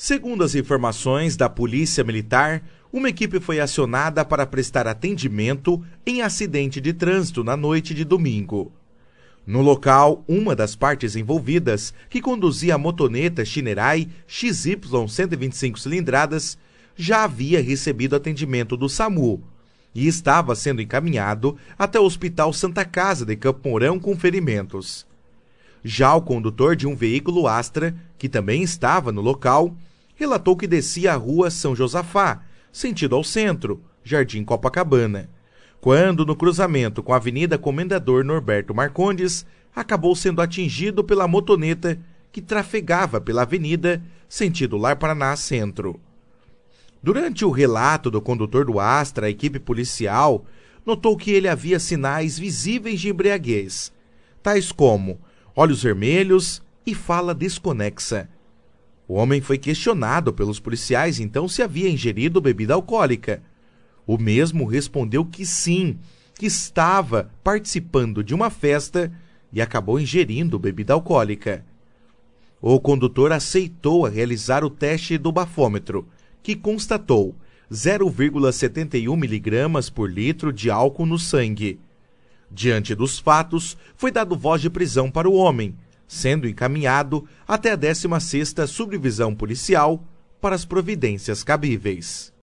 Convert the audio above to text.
Segundo as informações da Polícia Militar, uma equipe foi acionada para prestar atendimento em acidente de trânsito na noite de domingo. No local, uma das partes envolvidas, que conduzia a motoneta Shinerai XY 125 cilindradas, já havia recebido atendimento do SAMU e estava sendo encaminhado até o Hospital Santa Casa de Campo Mourão com ferimentos. Já o condutor de um veículo Astra, que também estava no local, relatou que descia a rua São Josafá, sentido ao centro, Jardim Copacabana, quando, no cruzamento com a Avenida Comendador Norberto Marcondes, acabou sendo atingido pela motoneta que trafegava pela avenida, sentido Lar Paraná Centro. Durante o relato do condutor do Astra a equipe policial, notou que ele havia sinais visíveis de embriaguez, tais como olhos vermelhos e fala desconexa. O homem foi questionado pelos policiais então se havia ingerido bebida alcoólica. O mesmo respondeu que sim, que estava participando de uma festa e acabou ingerindo bebida alcoólica. O condutor aceitou a realizar o teste do bafômetro, que constatou 0,71 miligramas por litro de álcool no sangue. Diante dos fatos, foi dado voz de prisão para o homem, sendo encaminhado até a 16ª Subdivisão Policial para as providências cabíveis.